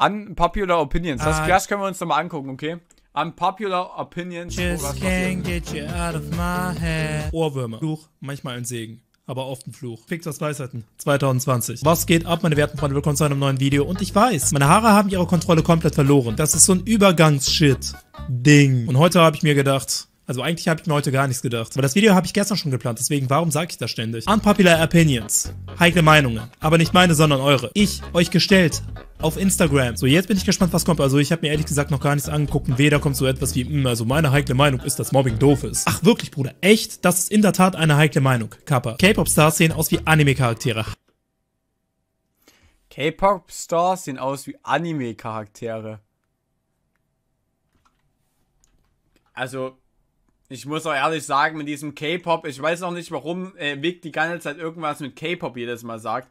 Unpopular Opinions. Das, ah. das können wir uns nochmal angucken, okay? Unpopular Opinions. Just oh, can't get you out of my head. Ohrwürmer. Fluch, manchmal ein Segen aber oft ein Fluch. das Weisheiten 2020. Was geht ab, meine werten Freunde? Willkommen zu einem neuen Video. Und ich weiß, meine Haare haben ihre Kontrolle komplett verloren. Das ist so ein Übergangsshit. Ding. Und heute habe ich mir gedacht, also eigentlich habe ich mir heute gar nichts gedacht. Aber das Video habe ich gestern schon geplant, deswegen warum sage ich das ständig? Unpopular Opinions. Heikle Meinungen. Aber nicht meine, sondern eure. Ich, euch gestellt, auf Instagram. So, jetzt bin ich gespannt, was kommt. Also ich habe mir ehrlich gesagt noch gar nichts angeguckt weder kommt so etwas wie, mh, hm, also meine heikle Meinung ist, dass Mobbing doof ist. Ach wirklich, Bruder, echt? Das ist in der Tat eine heikle Meinung. Kappa. K-Pop-Stars sehen aus wie Anime-Charaktere. K-Pop-Stars sehen aus wie Anime-Charaktere. Also, ich muss auch ehrlich sagen, mit diesem K-Pop, ich weiß noch nicht, warum äh, Vic die ganze Zeit irgendwas mit K-Pop jedes Mal sagt.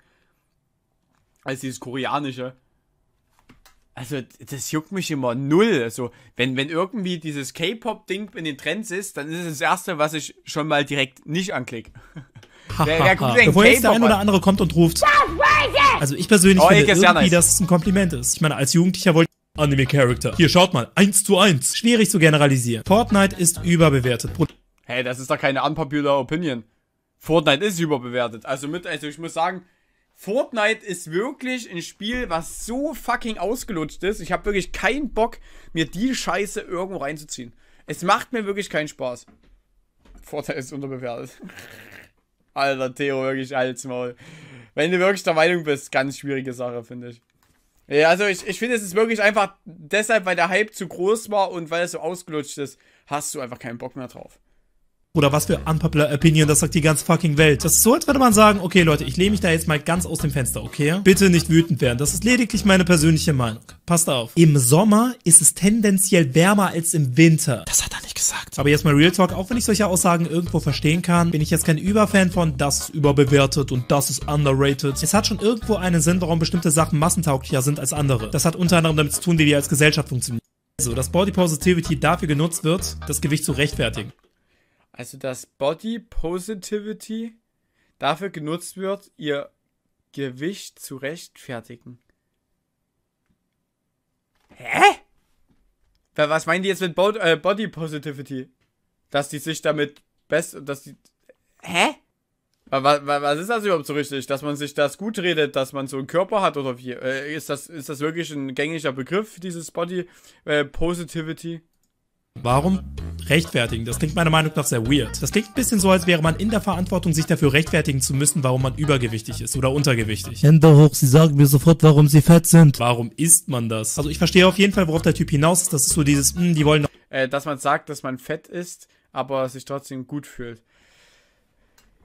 Als dieses koreanische. Also, das juckt mich immer null. Also, wenn, wenn irgendwie dieses K-Pop-Ding in den Trends ist, dann ist es das Erste, was ich schon mal direkt nicht anklicke. wer, wer Bevor jetzt der ein oder andere kommt und ruft. Also, ich persönlich oh, finde irgendwie, dass es ein Kompliment ist. Ich meine, als Jugendlicher wollte Anime-Character. Hier, schaut mal, 1 zu 1. Schwierig zu generalisieren. Fortnite ist überbewertet. hey, das ist doch keine unpopular Opinion. Fortnite ist überbewertet. Also mit, also ich muss sagen, Fortnite ist wirklich ein Spiel, was so fucking ausgelutscht ist. Ich habe wirklich keinen Bock, mir die Scheiße irgendwo reinzuziehen. Es macht mir wirklich keinen Spaß. Vorteil ist unterbewertet. Alter, Theo, wirklich als Maul. Wenn du wirklich der Meinung bist, ganz schwierige Sache, finde ich. Ja, also ich, ich finde, es ist wirklich einfach deshalb, weil der Hype zu groß war und weil es so ausgelutscht ist, hast du einfach keinen Bock mehr drauf. Oder was für unpopular opinion, das sagt die ganze fucking Welt. Das ist so, als würde man sagen, okay Leute, ich lehne mich da jetzt mal ganz aus dem Fenster, okay? Bitte nicht wütend werden, das ist lediglich meine persönliche Meinung. Passt auf. Im Sommer ist es tendenziell wärmer als im Winter. Das hat er nicht gesagt. Aber jetzt mal Real Talk, auch wenn ich solche Aussagen irgendwo verstehen kann, bin ich jetzt kein Überfan von, das ist überbewertet und das ist underrated. Es hat schon irgendwo einen Sinn, warum bestimmte Sachen massentauglicher sind als andere. Das hat unter anderem damit zu tun, wie wir als Gesellschaft funktionieren. Also, dass Body Positivity dafür genutzt wird, das Gewicht zu rechtfertigen also dass Body Positivity dafür genutzt wird, ihr Gewicht zu rechtfertigen. Hä? Was meinen die jetzt mit Bo äh, Body Positivity? Dass die sich damit best... Dass die Hä? Was, was ist das überhaupt so richtig? Dass man sich das gut redet, dass man so einen Körper hat oder wie? Äh, ist, das, ist das wirklich ein gängiger Begriff, dieses Body äh, Positivity? Warum rechtfertigen? Das klingt meiner Meinung nach sehr weird. Das klingt ein bisschen so, als wäre man in der Verantwortung, sich dafür rechtfertigen zu müssen, warum man übergewichtig ist oder untergewichtig. Hände hoch, sie sagen mir sofort, warum sie fett sind. Warum isst man das? Also ich verstehe auf jeden Fall, worauf der Typ hinaus ist. Das ist so dieses, mh, hm, die wollen... Äh, dass man sagt, dass man fett ist, aber sich trotzdem gut fühlt.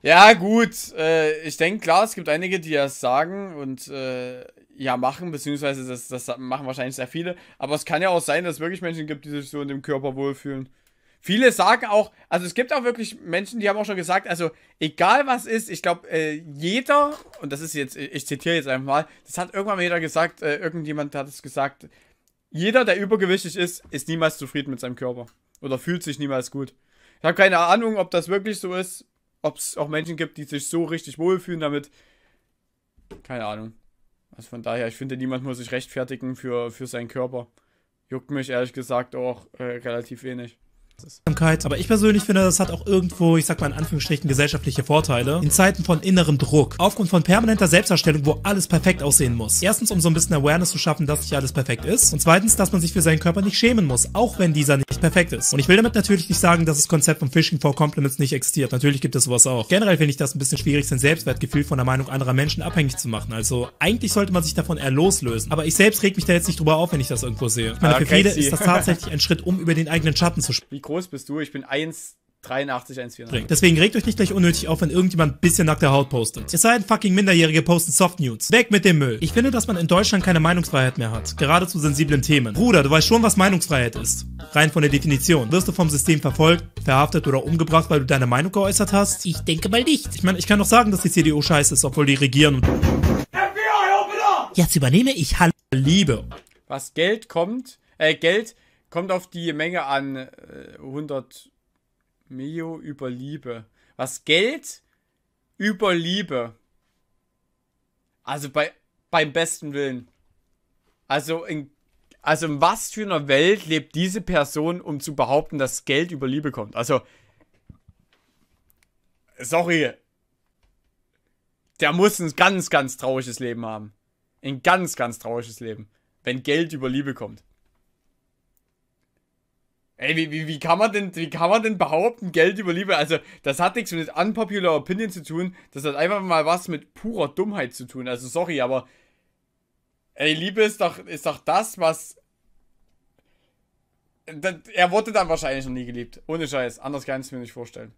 Ja, gut. Äh, ich denke, klar, es gibt einige, die das sagen und äh, ja machen, beziehungsweise das, das machen wahrscheinlich sehr viele, aber es kann ja auch sein, dass es wirklich Menschen gibt, die sich so in dem Körper wohlfühlen. Viele sagen auch, also es gibt auch wirklich Menschen, die haben auch schon gesagt, also egal was ist, ich glaube, äh, jeder, und das ist jetzt, ich zitiere jetzt einfach mal, das hat irgendwann mal jeder gesagt, äh, irgendjemand hat es gesagt, jeder, der übergewichtig ist, ist niemals zufrieden mit seinem Körper oder fühlt sich niemals gut. Ich habe keine Ahnung, ob das wirklich so ist, ob es auch Menschen gibt, die sich so richtig wohlfühlen damit. Keine Ahnung. Also von daher, ich finde, niemand muss sich rechtfertigen für, für seinen Körper. Juckt mich ehrlich gesagt auch äh, relativ wenig. Aber ich persönlich finde, das hat auch irgendwo, ich sag mal in Anführungsstrichen, gesellschaftliche Vorteile. In Zeiten von innerem Druck. Aufgrund von permanenter Selbstdarstellung, wo alles perfekt aussehen muss. Erstens, um so ein bisschen Awareness zu schaffen, dass nicht alles perfekt ist. Und zweitens, dass man sich für seinen Körper nicht schämen muss, auch wenn dieser nicht perfekt ist. Und ich will damit natürlich nicht sagen, dass das Konzept von Fishing for Compliments nicht existiert. Natürlich gibt es sowas auch. Generell finde ich das ein bisschen schwierig, sein Selbstwertgefühl von der Meinung anderer Menschen abhängig zu machen. Also eigentlich sollte man sich davon eher loslösen. Aber ich selbst reg mich da jetzt nicht drüber auf, wenn ich das irgendwo sehe. Ich meine, ah, okay, für viele ist das tatsächlich ein Schritt, um über den eigenen Schatten zu sprechen groß bist du? Ich bin 1. 83, 1,84. Deswegen regt euch nicht gleich unnötig auf, wenn irgendjemand ein bisschen nackte Haut postet. Es sei denn, fucking Minderjährige posten Soft Nudes. Weg mit dem Müll. Ich finde, dass man in Deutschland keine Meinungsfreiheit mehr hat. Gerade zu sensiblen Themen. Bruder, du weißt schon, was Meinungsfreiheit ist. Rein von der Definition. Wirst du vom System verfolgt, verhaftet oder umgebracht, weil du deine Meinung geäußert hast? Ich denke mal nicht. Ich meine, ich kann doch sagen, dass die CDU scheiße ist, obwohl die regieren und... FBI, open up! Jetzt übernehme ich Hallo Liebe. Was Geld kommt, äh, Geld Kommt auf die Menge an. 100 äh, Mio über Liebe. Was? Geld über Liebe. Also bei, beim besten Willen. Also in, also in was für einer Welt lebt diese Person, um zu behaupten, dass Geld über Liebe kommt? Also, sorry. Der muss ein ganz, ganz trauriges Leben haben. Ein ganz, ganz trauriges Leben. Wenn Geld über Liebe kommt. Ey, wie, wie, wie, kann man denn, wie kann man denn behaupten, Geld über Liebe? Also, das hat nichts mit unpopular Opinion zu tun. Das hat einfach mal was mit purer Dummheit zu tun. Also, sorry, aber. Ey, Liebe ist doch, ist doch das, was. Das, er wurde dann wahrscheinlich noch nie geliebt. Ohne Scheiß. Anders kann ich es mir nicht vorstellen.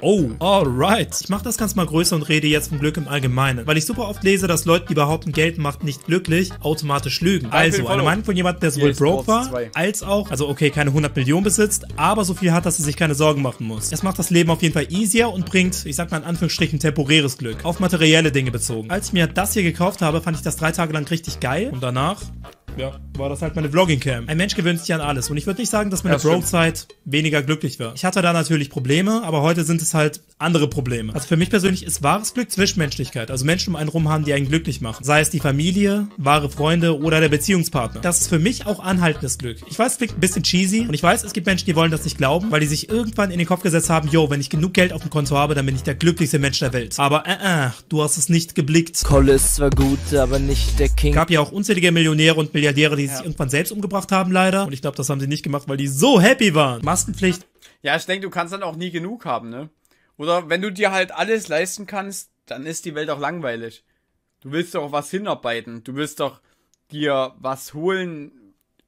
Oh, alright. Ich mache das ganz mal größer und rede jetzt vom Glück im Allgemeinen, weil ich super oft lese, dass Leute, die behaupten, Geld macht nicht glücklich, automatisch lügen. Ah, also, eine Meinung von jemandem, der sowohl broke war, als auch, also okay, keine 100 Millionen besitzt, aber so viel hat, dass er sich keine Sorgen machen muss. Es macht das Leben auf jeden Fall easier und bringt, ich sag mal in Anführungsstrichen, temporäres Glück, auf materielle Dinge bezogen. Als ich mir das hier gekauft habe, fand ich das drei Tage lang richtig geil und danach, ja, war das halt meine Vlogging-Cam. Ein Mensch gewöhnt sich an alles und ich würde nicht sagen, dass meine ja, Bro-Zeit weniger glücklich war. Ich hatte da natürlich Probleme, aber heute sind es halt andere Probleme. Also für mich persönlich ist wahres Glück Zwischenmenschlichkeit, also Menschen um einen rum haben, die einen glücklich machen. Sei es die Familie, wahre Freunde oder der Beziehungspartner. Das ist für mich auch anhaltendes Glück. Ich weiß, es klingt ein bisschen cheesy und ich weiß, es gibt Menschen, die wollen das nicht glauben, weil die sich irgendwann in den Kopf gesetzt haben, yo, wenn ich genug Geld auf dem Konto habe, dann bin ich der glücklichste Mensch der Welt. Aber äh, äh du hast es nicht geblickt. Kolle ist zwar gut, aber nicht der King. Es Gab ja auch unzählige Millionäre und Milliardäre, die die sich irgendwann selbst umgebracht haben, leider. Und ich glaube, das haben sie nicht gemacht, weil die so happy waren. Maskenpflicht. Ja, ich denke, du kannst dann auch nie genug haben, ne? Oder wenn du dir halt alles leisten kannst, dann ist die Welt auch langweilig. Du willst doch was hinarbeiten. Du willst doch dir was holen,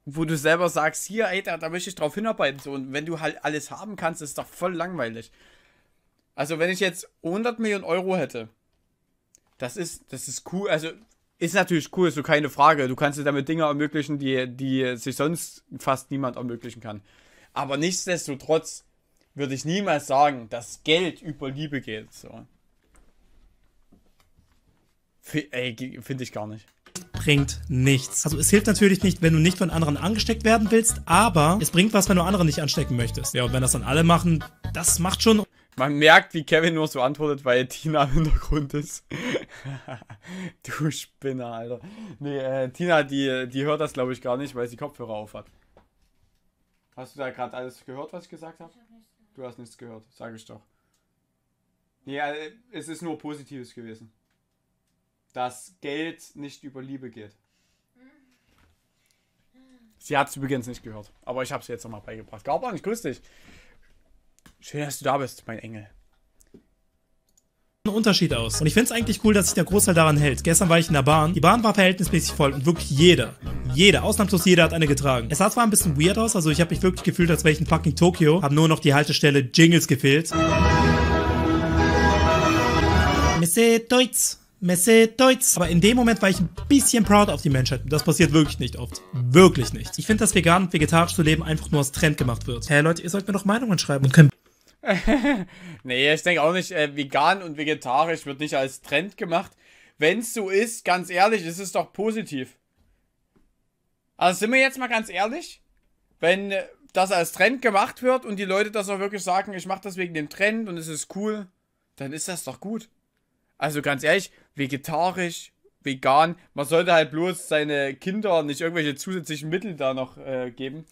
wo du selber sagst, hier, ey, da, da möchte ich drauf hinarbeiten. So, und wenn du halt alles haben kannst, ist doch voll langweilig. Also, wenn ich jetzt 100 Millionen Euro hätte, das ist, das ist cool. Also, ist natürlich cool, so keine Frage. Du kannst dir damit Dinge ermöglichen, die, die sich sonst fast niemand ermöglichen kann. Aber nichtsdestotrotz würde ich niemals sagen, dass Geld über Liebe geht. So. Ey, finde ich gar nicht bringt nichts. Also es hilft natürlich nicht, wenn du nicht von anderen angesteckt werden willst, aber es bringt was, wenn du andere nicht anstecken möchtest. Ja, und wenn das dann alle machen, das macht schon man merkt, wie Kevin nur so antwortet, weil Tina im Hintergrund ist. du Spinner, Alter. Nee, äh, Tina, die, die hört das, glaube ich, gar nicht, weil sie Kopfhörer auf hat. Hast du da gerade alles gehört, was ich gesagt habe? du hast nichts gehört, sage ich doch. Nee, äh, es ist nur Positives gewesen. Dass Geld nicht über Liebe geht. Mhm. Sie hat es übrigens nicht gehört, aber ich habe es jetzt nochmal beigebracht. Gauban, ich grüße dich. Schön, dass du da bist, mein Engel. Einen Unterschied aus. Und ich finde es eigentlich cool, dass sich der Großteil daran hält. Gestern war ich in der Bahn. Die Bahn war verhältnismäßig voll und wirklich jeder, jeder, ausnahmslos jeder hat eine getragen. Es sah zwar ein bisschen weird aus, also ich habe mich wirklich gefühlt, als wäre ich in fucking Tokio. Hab nur noch die Haltestelle Jingles gefehlt. Messe Deutsch. Messe Deutsch. Aber in dem Moment war ich ein bisschen proud auf die Menschheit. Das passiert wirklich nicht oft. Wirklich nicht. Ich finde, dass vegan und vegetarisch zu leben einfach nur als Trend gemacht wird. Hey Leute, ihr sollt mir doch Meinungen schreiben und könnt nee, ich denke auch nicht, äh, vegan und vegetarisch wird nicht als Trend gemacht. Wenn es so ist, ganz ehrlich, ist es doch positiv. Also sind wir jetzt mal ganz ehrlich, wenn äh, das als Trend gemacht wird und die Leute das auch wirklich sagen, ich mache das wegen dem Trend und es ist cool, dann ist das doch gut. Also ganz ehrlich, vegetarisch, vegan, man sollte halt bloß seine Kinder nicht irgendwelche zusätzlichen Mittel da noch äh, geben.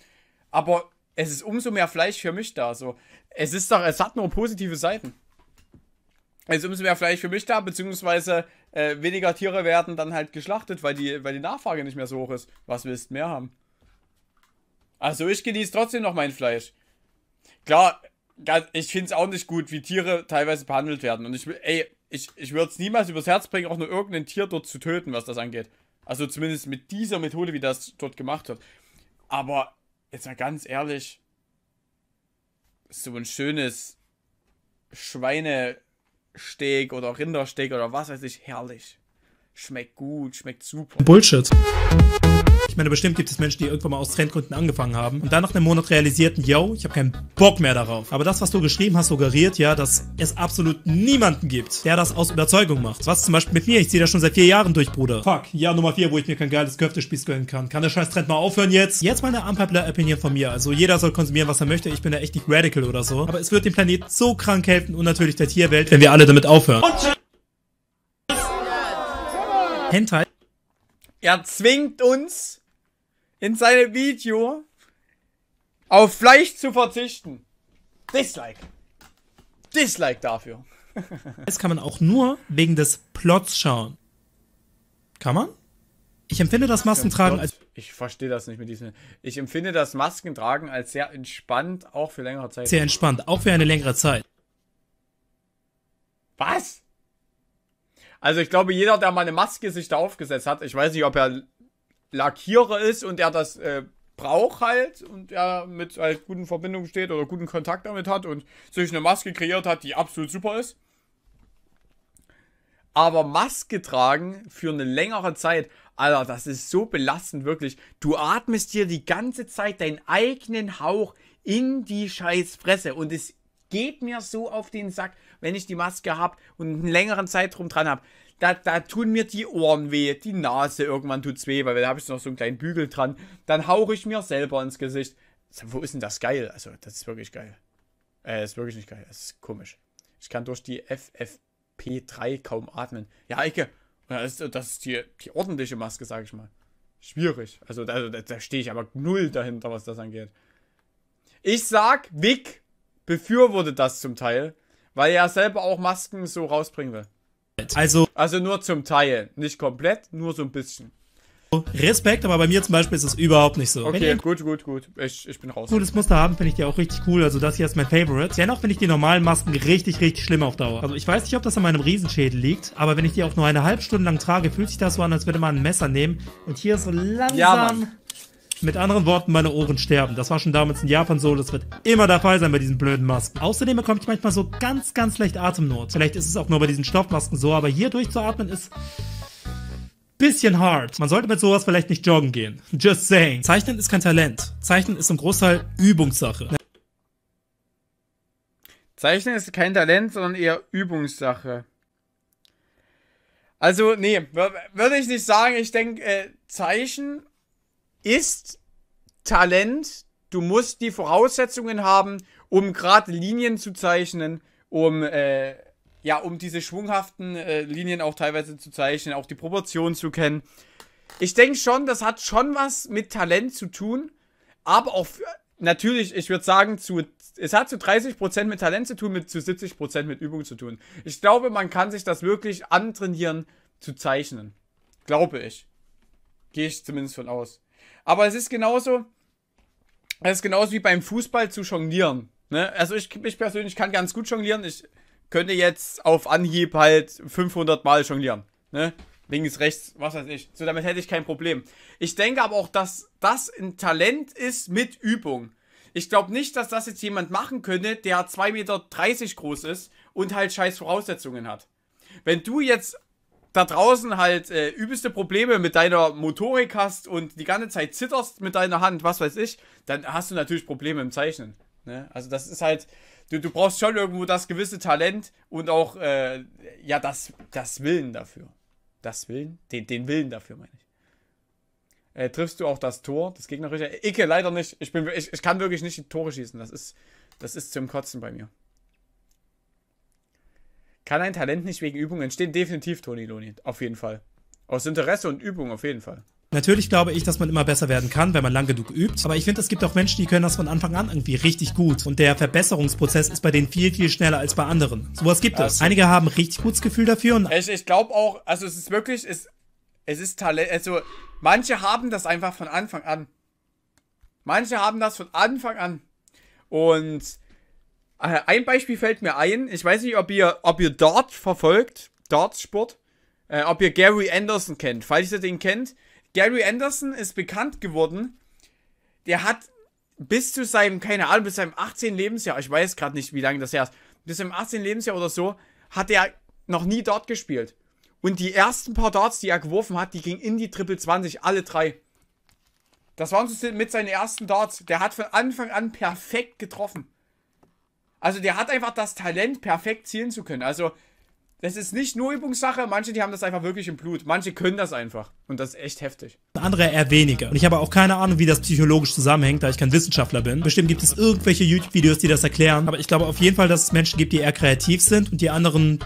Aber es ist umso mehr Fleisch für mich da. So, es ist doch, es hat nur positive Seiten. Es ist umso mehr Fleisch für mich da, beziehungsweise äh, weniger Tiere werden dann halt geschlachtet, weil die, weil die Nachfrage nicht mehr so hoch ist. Was willst du mehr haben? Also ich genieße trotzdem noch mein Fleisch. Klar, ich finde es auch nicht gut, wie Tiere teilweise behandelt werden. Und ich, ich, ich würde es niemals übers Herz bringen, auch nur irgendein Tier dort zu töten, was das angeht. Also zumindest mit dieser Methode, wie das dort gemacht wird. Aber jetzt mal ganz ehrlich, so ein schönes Schweinesteak oder Rindersteak oder was weiß ich, herrlich schmeckt gut, schmeckt super. Bullshit. Ich meine, bestimmt gibt es Menschen, die irgendwann mal aus Trendgründen angefangen haben und dann nach einem Monat realisierten, yo, ich habe keinen Bock mehr darauf. Aber das, was du geschrieben hast, suggeriert ja, dass es absolut niemanden gibt, der das aus Überzeugung macht. Was zum Beispiel mit mir, ich ziehe das schon seit vier Jahren durch, Bruder. Fuck, Jahr Nummer vier, wo ich mir kein geiles Köftespieß gönnen kann. Kann der scheiß Trend mal aufhören jetzt? Jetzt meine unpopular Opinion von mir. Also jeder soll konsumieren, was er möchte. Ich bin da echt nicht radical oder so. Aber es wird dem Planeten so krank helfen und natürlich der Tierwelt, wenn wir alle damit aufhören. Und Hentai. Er zwingt uns in seinem Video auf Fleisch zu verzichten. Dislike. Dislike dafür. das kann man auch nur wegen des Plots schauen. Kann man? Ich empfinde das Maskentragen als. Ich verstehe das nicht mit diesem. Ich empfinde das Maskentragen als sehr entspannt, auch für längere Zeit. Sehr entspannt, auch für eine längere Zeit. Was? Also ich glaube, jeder, der mal eine Maske sich da aufgesetzt hat, ich weiß nicht, ob er Lackierer ist und er das äh, braucht halt und er mit halt guten Verbindungen steht oder guten Kontakt damit hat und sich eine Maske kreiert hat, die absolut super ist. Aber Maske tragen für eine längere Zeit, Alter, das ist so belastend, wirklich. Du atmest dir die ganze Zeit deinen eigenen Hauch in die scheiß und es geht mir so auf den Sack wenn ich die Maske habe und einen längeren Zeitraum dran habe. Da, da tun mir die Ohren weh, die Nase irgendwann tut's weh, weil da habe ich noch so einen kleinen Bügel dran. Dann hauche ich mir selber ins Gesicht. Wo ist denn das geil? Also, das ist wirklich geil. Äh, ist wirklich nicht geil. Das ist komisch. Ich kann durch die FFP3 kaum atmen. Ja, Ecke. Das ist, das ist die, die ordentliche Maske, sag ich mal. Schwierig. Also, da, da stehe ich aber null dahinter, was das angeht. Ich sag, Vic befürwortet das zum Teil. Weil er selber auch Masken so rausbringen will. Also, also nur zum Teil. Nicht komplett, nur so ein bisschen. Respekt, aber bei mir zum Beispiel ist das überhaupt nicht so. Okay, gut, gut, gut. Ich, ich bin raus. Cooles Muster haben finde ich ja auch richtig cool. Also das hier ist mein Favorite. Dennoch finde ich die normalen Masken richtig, richtig schlimm auf Dauer. Also ich weiß nicht, ob das an meinem Riesenschädel liegt, aber wenn ich die auch nur eine halbe Stunde lang trage, fühlt sich das so an, als würde man ein Messer nehmen und hier so langsam ja, mit anderen Worten, meine Ohren sterben. Das war schon damals in Japan so, das wird immer der Fall sein bei diesen blöden Masken. Außerdem bekomme ich manchmal so ganz, ganz leicht Atemnot. Vielleicht ist es auch nur bei diesen Stoffmasken so, aber hier durchzuatmen ist bisschen hart. Man sollte mit sowas vielleicht nicht joggen gehen. Just saying. Zeichnen ist kein Talent. Zeichnen ist im Großteil Übungssache. Zeichnen ist kein Talent, sondern eher Übungssache. Also, nee, würde ich nicht sagen. Ich denke, äh, Zeichen ist Talent. Du musst die Voraussetzungen haben, um gerade Linien zu zeichnen, um äh, ja, um diese schwunghaften äh, Linien auch teilweise zu zeichnen, auch die Proportionen zu kennen. Ich denke schon, das hat schon was mit Talent zu tun, aber auch für, natürlich, ich würde sagen, zu, es hat zu 30% mit Talent zu tun, mit zu 70% mit Übung zu tun. Ich glaube, man kann sich das wirklich antrainieren zu zeichnen. Glaube ich. Gehe ich zumindest von aus. Aber es ist genauso, es ist genauso wie beim Fußball zu jonglieren. Ne? Also ich, ich persönlich kann ganz gut jonglieren. Ich könnte jetzt auf Anhieb halt 500 Mal jonglieren. Ne? Links, rechts, was weiß ich. So, damit hätte ich kein Problem. Ich denke aber auch, dass das ein Talent ist mit Übung. Ich glaube nicht, dass das jetzt jemand machen könnte, der 2,30 Meter groß ist und halt scheiß Voraussetzungen hat. Wenn du jetzt da draußen halt äh, übelste Probleme mit deiner Motorik hast und die ganze Zeit zitterst mit deiner Hand, was weiß ich, dann hast du natürlich Probleme im Zeichnen. Ne? Also das ist halt, du, du brauchst schon irgendwo das gewisse Talent und auch, äh, ja, das, das Willen dafür. Das Willen? Den, den Willen dafür, meine ich. Äh, triffst du auch das Tor, das gegnerische? Icke, leider nicht. Ich, bin, ich, ich kann wirklich nicht die Tore schießen. Das ist, das ist zum Kotzen bei mir. Kann ein Talent nicht wegen Übung entstehen? Definitiv, Toni Loni. Auf jeden Fall. Aus Interesse und Übung, auf jeden Fall. Natürlich glaube ich, dass man immer besser werden kann, wenn man lang genug übt. Aber ich finde, es gibt auch Menschen, die können das von Anfang an irgendwie richtig gut. Und der Verbesserungsprozess ist bei denen viel, viel schneller als bei anderen. Sowas gibt also. es. Einige haben richtig gutes Gefühl dafür. Und ich ich glaube auch, also es ist wirklich, es, es ist Talent. Also manche haben das einfach von Anfang an. Manche haben das von Anfang an. Und äh, ein Beispiel fällt mir ein. Ich weiß nicht, ob ihr, ob ihr Dart verfolgt, Dartsport, äh, ob ihr Gary Anderson kennt. Falls ihr den kennt, Gary Anderson ist bekannt geworden. Der hat bis zu seinem, keine Ahnung, bis seinem 18. Lebensjahr, ich weiß gerade nicht, wie lange das her ist, bis seinem 18. Lebensjahr oder so, hat er noch nie Dart gespielt. Und die ersten paar Darts, die er geworfen hat, die gingen in die Triple 20, alle drei. Das waren so mit seinen ersten Darts. Der hat von Anfang an perfekt getroffen. Also der hat einfach das Talent, perfekt zielen zu können. Also das ist nicht nur Übungssache, manche, die haben das einfach wirklich im Blut. Manche können das einfach. Und das ist echt heftig. Andere eher weniger. Und ich habe auch keine Ahnung, wie das psychologisch zusammenhängt, da ich kein Wissenschaftler bin. Bestimmt gibt es irgendwelche YouTube-Videos, die das erklären. Aber ich glaube auf jeden Fall, dass es Menschen gibt, die eher kreativ sind und die anderen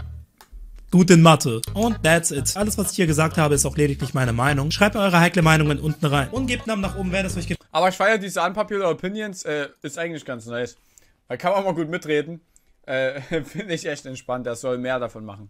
gut in Mathe. Und that's it. Alles, was ich hier gesagt habe, ist auch lediglich meine Meinung. Schreibt eure heikle Meinungen unten rein. Und gebt Namen nach oben, wenn es euch gefällt. Aber ich feiere diese Unpopular Opinions. Äh, ist eigentlich ganz nice. Da kann man auch mal gut mitreden. Äh, Finde ich echt entspannt. Der soll mehr davon machen.